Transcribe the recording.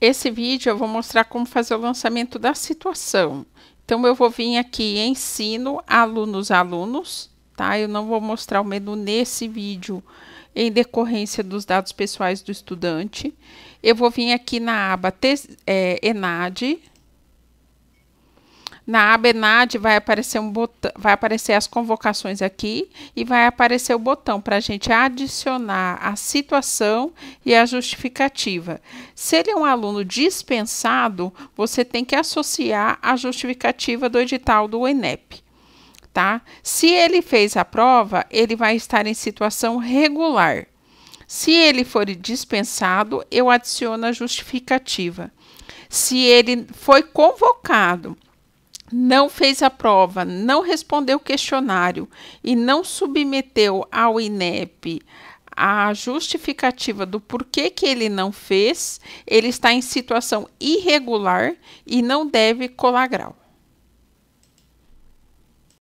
Esse vídeo eu vou mostrar como fazer o lançamento da situação. Então, eu vou vir aqui ensino alunos, alunos, tá? Eu não vou mostrar o menu nesse vídeo em decorrência dos dados pessoais do estudante. Eu vou vir aqui na aba é, ENAD, na Abenade vai aparecer, um botão, vai aparecer as convocações aqui e vai aparecer o botão para a gente adicionar a situação e a justificativa. Se ele é um aluno dispensado, você tem que associar a justificativa do edital do ENEP. Tá? Se ele fez a prova, ele vai estar em situação regular. Se ele for dispensado, eu adiciono a justificativa. Se ele foi convocado não fez a prova, não respondeu o questionário e não submeteu ao INEP a justificativa do porquê que ele não fez, ele está em situação irregular e não deve colar grau.